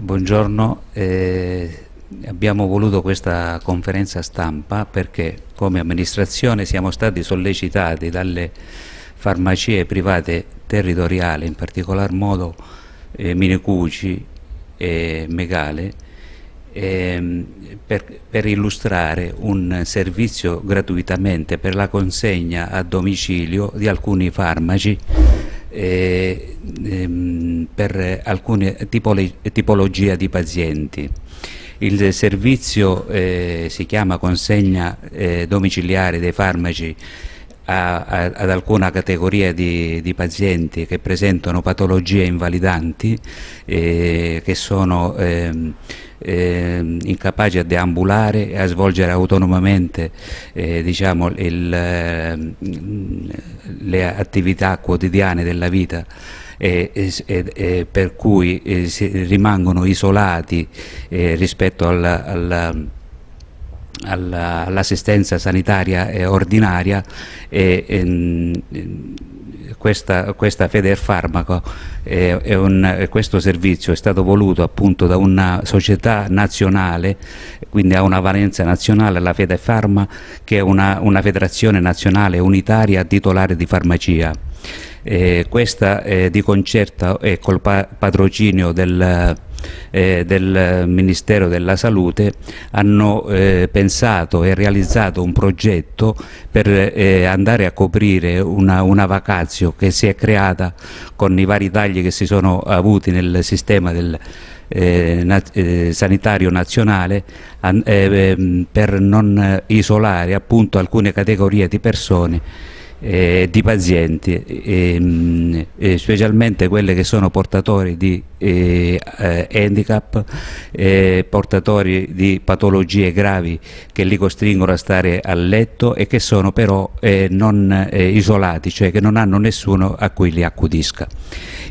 Buongiorno, eh, abbiamo voluto questa conferenza stampa perché come amministrazione siamo stati sollecitati dalle farmacie private territoriali, in particolar modo eh, Minicuci e Megale, eh, per, per illustrare un servizio gratuitamente per la consegna a domicilio di alcuni farmaci eh, per alcune tipologie, di pazienti. Il servizio eh, si chiama consegna eh, domiciliare dei farmaci a, a, ad alcuna categoria di, di, pazienti che presentano patologie invalidanti, eh, che sono eh, eh, incapaci a deambulare e a svolgere autonomamente eh, diciamo, il, ehm, le attività quotidiane della vita. E, e, e per cui eh, rimangono isolati eh, rispetto alla, al all'assistenza sanitaria ordinaria e, e, ehm, questa, questa Federfarmaco è un, questo servizio è stato voluto appunto da una società nazionale quindi ha una valenza nazionale la Federfarma che è una, una federazione nazionale unitaria titolare di farmacia eh, questa di concerto e col pa patrocinio del eh, del Ministero della Salute hanno eh, pensato e realizzato un progetto per eh, andare a coprire una, una vacazio che si è creata con i vari tagli che si sono avuti nel sistema del eh, na eh, sanitario nazionale eh, ehm, per non isolare appunto alcune categorie di persone eh, di pazienti, ehm, eh, specialmente quelle che sono portatori di eh, eh handicap, eh, portatori di patologie gravi che li costringono a stare a letto e che sono però eh, non isolati, cioè che non hanno nessuno a cui li accudisca.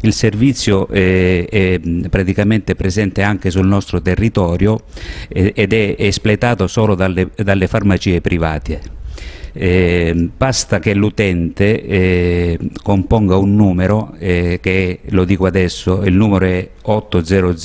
Il servizio è mm, praticamente presente anche sul nostro territorio ed è espletato solo dalle, dalle farmacie private eh, basta che l'utente eh, componga un numero eh, che lo dico adesso il numero è 800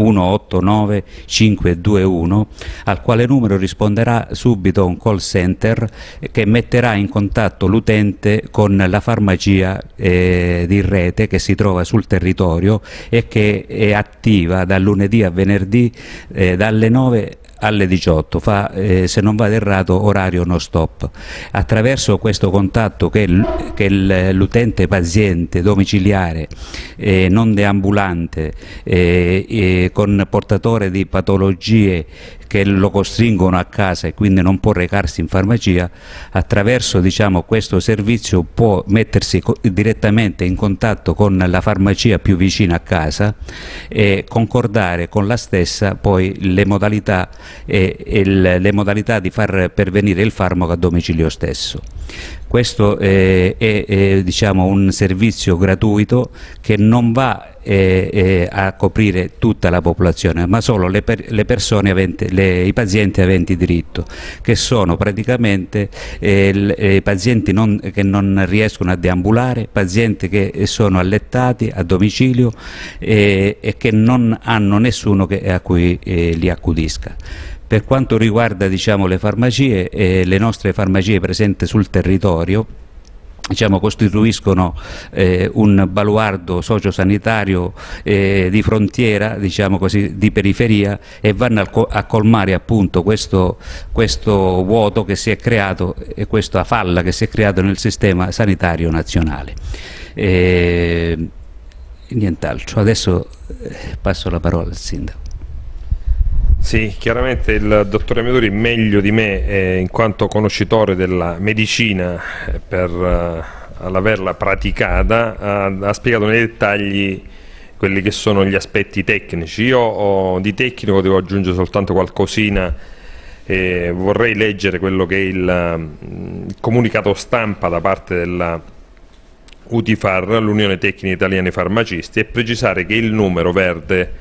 189 521 al quale numero risponderà subito un call center che metterà in contatto l'utente con la farmacia eh, di rete che si trova sul territorio e che è attiva dal lunedì a venerdì eh, dalle 9 alle 18, fa eh, se non vado errato orario non stop. Attraverso questo contatto che, eh, l'utente paziente domiciliare, eh, non deambulante, eh, eh con portatore di patologie che lo costringono a casa e quindi non può recarsi in farmacia, attraverso diciamo, questo servizio può mettersi direttamente in contatto con la farmacia più vicina a casa e concordare con la stessa poi le modalità, eh, il, le modalità di far pervenire il farmaco a domicilio stesso. Questo eh, è, è diciamo, un servizio gratuito che non va eh, eh, a coprire tutta la popolazione, ma solo le, per, le persone aventi, le, i pazienti aventi diritto, che sono praticamente eh, eh, i pazienti non, che non riescono a deambulare, pazienti che sono allettati a domicilio e che non hanno nessuno che, a cui li accudisca. Per quanto riguarda diciamo, le farmacie, eh, le nostre farmacie presenti sul territorio Diciamo, costituiscono eh, un baluardo sociosanitario eh, di frontiera, diciamo così, di periferia e vanno a colmare appunto questo, questo vuoto che si è creato e questa falla che si è creata nel sistema sanitario nazionale. Eh, nient'altro, adesso eh, passo la parola al Sindaco. Sì, chiaramente il dottore Meduri meglio di me eh, in quanto conoscitore della medicina eh, per eh, averla praticata ha spiegato nei dettagli quelli che sono gli aspetti tecnici. Io oh, di tecnico devo aggiungere soltanto qualcosina e vorrei leggere quello che è il, il mm, comunicato stampa da parte della UTIFAR, l'Unione Tecnica Italiana dei Farmacisti, e precisare che il numero verde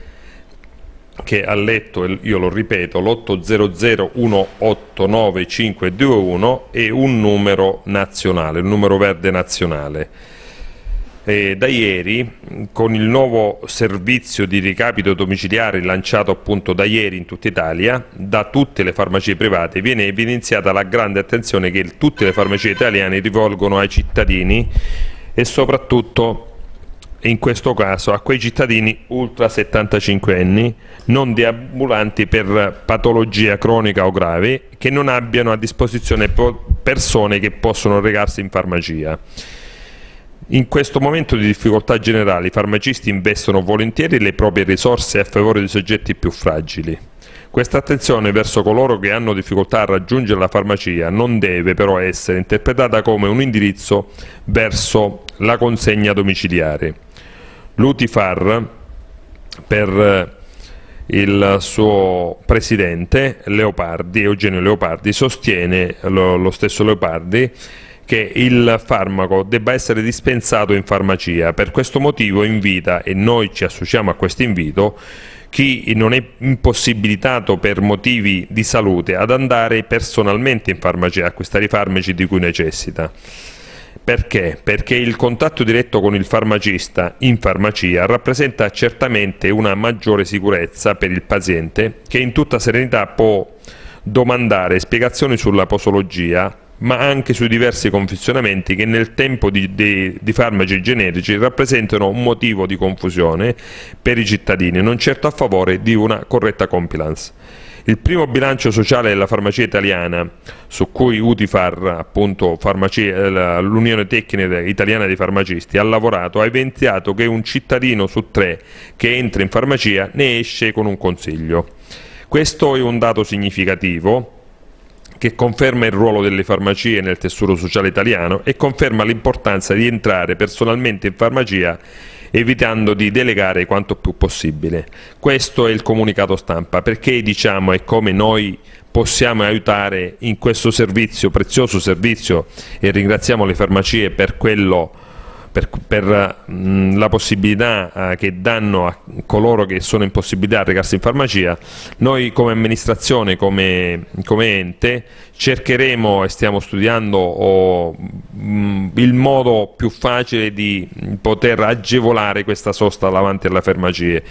che ha letto, io lo ripeto, l'800189521 è un numero nazionale, un numero verde nazionale. E da ieri, con il nuovo servizio di ricapito domiciliare lanciato appunto da ieri in tutta Italia, da tutte le farmacie private, viene evidenziata la grande attenzione che tutte le farmacie italiane rivolgono ai cittadini e soprattutto in questo caso a quei cittadini ultra 75 anni non deambulanti per patologia cronica o grave che non abbiano a disposizione persone che possono recarsi in farmacia. In questo momento di difficoltà generale i farmacisti investono volentieri le proprie risorse a favore dei soggetti più fragili. Questa attenzione verso coloro che hanno difficoltà a raggiungere la farmacia non deve però essere interpretata come un indirizzo verso la consegna domiciliare. Lutifar per eh, il suo presidente Leopardi, Eugenio Leopardi, sostiene lo, lo stesso Leopardi che il farmaco debba essere dispensato in farmacia. Per questo motivo invita, e noi ci associamo a questo invito, chi non è impossibilitato per motivi di salute ad andare personalmente in farmacia, acquistare i farmaci di cui necessita. Perché? Perché il contatto diretto con il farmacista in farmacia rappresenta certamente una maggiore sicurezza per il paziente che in tutta serenità può domandare spiegazioni sulla posologia ma anche sui diversi confezionamenti che nel tempo di, di, di, farmaci generici rappresentano un motivo di confusione per i cittadini, non certo a favore di una corretta compliance. Il primo bilancio sociale della farmacia italiana, su cui Utifar, eh, l'Unione Tecnica Italiana dei Farmacisti, ha lavorato, ha evidenziato che un cittadino su tre che entra in farmacia ne esce con un consiglio. Questo è un dato significativo che conferma il ruolo delle farmacie nel tessuto sociale italiano e conferma l'importanza di entrare personalmente in farmacia evitando di delegare quanto più possibile. Questo è il comunicato stampa, perché diciamo e come noi possiamo aiutare in questo servizio, prezioso servizio, e ringraziamo le farmacie per quello per, per mh, mm, la possibilità eh, che danno a coloro che sono in possibilità di recarsi in farmacia, noi come amministrazione, come, come ente, cercheremo e stiamo studiando oh, mh, mm, il modo più facile di poter agevolare questa sosta davanti alle farmacie.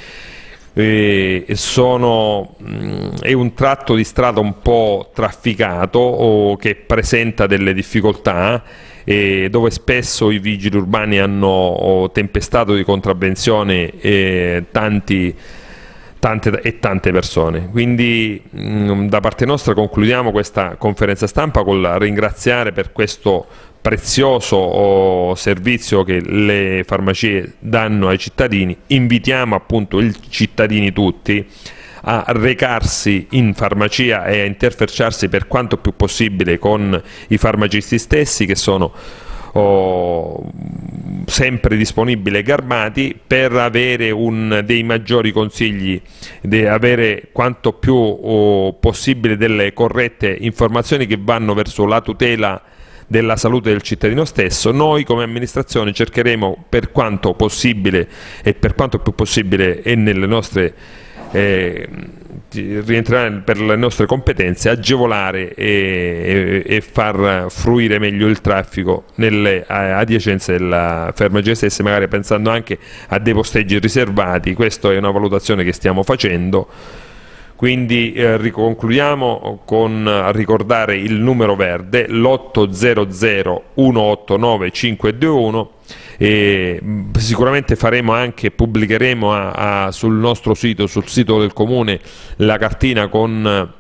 Sono, mm, è un tratto di strada un po' trafficato o che presenta delle difficoltà eh, dove spesso i vigili urbani hanno tempestato di contravvenzione eh, tanti tante e tante persone. Quindi mh, mm, da parte nostra concludiamo questa conferenza stampa col ringraziare per questo prezioso oh, servizio che le farmacie danno ai cittadini. Invitiamo appunto i cittadini tutti a recarsi in farmacia e a interfacciarsi per quanto più possibile con i farmacisti stessi che sono oh, sempre disponibili e garbati per avere un, dei maggiori consigli, di avere quanto più oh, possibile delle corrette informazioni che vanno verso la tutela della salute del cittadino stesso, noi come amministrazione cercheremo per quanto possibile e per quanto più possibile e nelle nostre eh, rientrare per le nostre competenze, agevolare e, e, e, far fruire meglio il traffico nelle adiacenze della ferma GSS, magari pensando anche a dei posteggi riservati, questa è una valutazione che stiamo facendo. Quindi eh, riconcludiamo con ricordare il numero verde, l'800 189 521 e mm, sicuramente faremo anche, pubblicheremo a, a, sul nostro sito, sul sito del comune, la cartina con eh,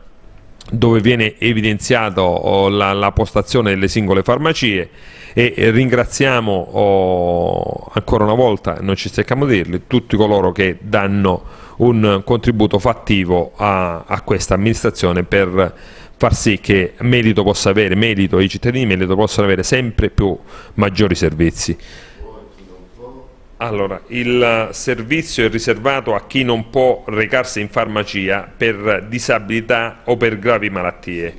dove viene evidenziata oh, la, la, postazione delle singole farmacie e, ringraziamo oh, ancora una volta, non ci stecchiamo a dirli, tutti coloro che danno un contributo fattivo a, a questa amministrazione per far sì che Melito possa avere, Melito i cittadini Melito possano avere sempre più maggiori servizi. Allora, il eh, servizio è riservato a chi non può recarsi in farmacia per disabilità o per gravi malattie.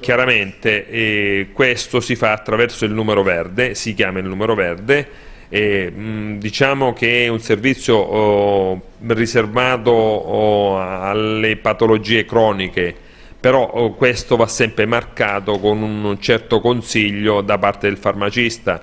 Chiaramente eh, questo si fa attraverso il numero verde, si chiama il numero verde, e, mh, mm, diciamo che è un servizio oh, riservato oh, alle patologie croniche, però oh, questo va sempre marcato con un certo consiglio da parte del farmacista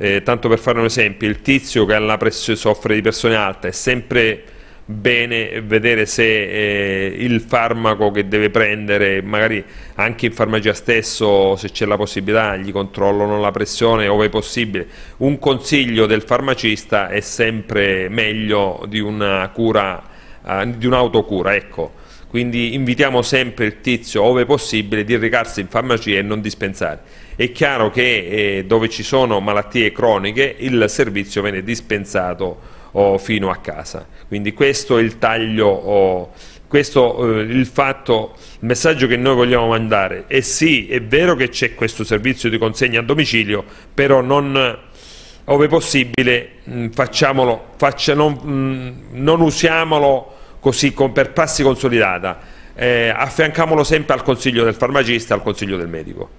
eh, tanto per fare un esempio, il tizio che soffre di pressione alta è sempre bene vedere se eh, il farmaco che deve prendere, magari anche in farmacia stesso se c'è la possibilità gli controllano la pressione ove è possibile. Un consiglio del farmacista è sempre meglio di una cura, eh, di un'autocura, ecco quindi invitiamo sempre il tizio, ove possibile, di recarsi in farmacia e non dispensare. È chiaro che eh, dove ci sono malattie croniche il servizio viene dispensato oh, fino a casa, quindi questo è il taglio, oh, questo eh, il fatto, il messaggio che noi vogliamo mandare è eh sì, è vero che c'è questo servizio di consegna a domicilio, però non ove possibile mm, facciamolo, faccia, non, mm, non usiamolo così con, per prassi consolidata, eh, affiancamolo sempre al consiglio del farmacista, al consiglio del medico.